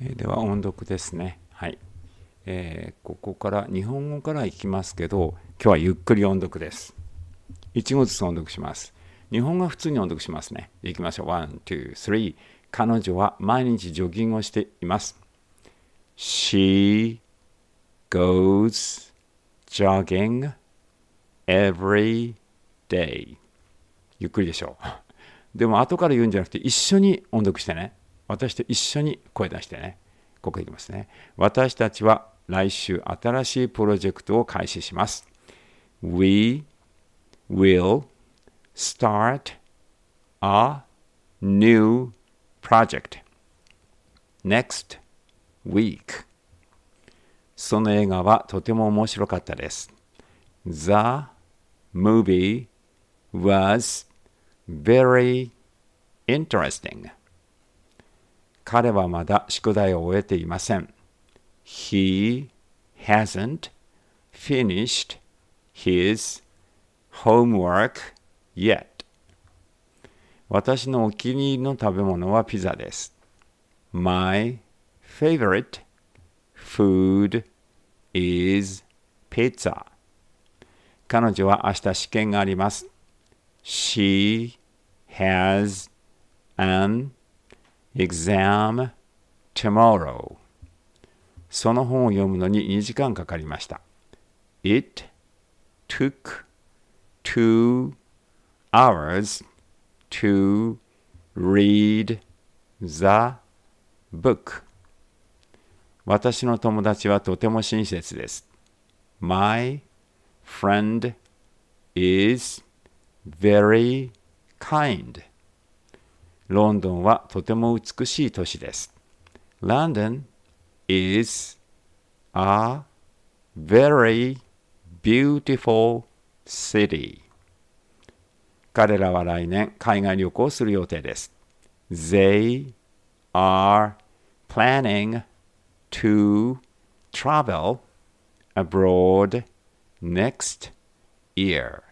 えー、では音読ですね。はい、えー、ここから日本語からいきますけど、今日はゆっくり音読です。1語ずつ音読します。日本語は普通に音読しますね。いきましょう。1、2、3。彼女は毎日ジョギングをしています。She goes jogging every day. ゆっくりでしょう。でも後から言うんじゃなくて一緒に音読してね。私と一緒に声出してね、ここ行きますね。私たちは来週新しいプロジェクトを開始します。We will start a new project next week. その映画はとても面白かったです。The movie was very interesting. 彼はまだ宿題を終えていません。He hasn't finished his homework yet. 私のお気に入りの食べ物はピザです。My favorite food is pizza. 彼女は明日試験があります。She has an exam tomorrow その本を読むのに2時間かかりました It took two hours to read the book 私の友達はとても親切です My friend is very kind. ロンドンはとても美しい都市です。London is a very beautiful city. 彼らは来年海外旅行する予定です。They are planning to travel abroad next year.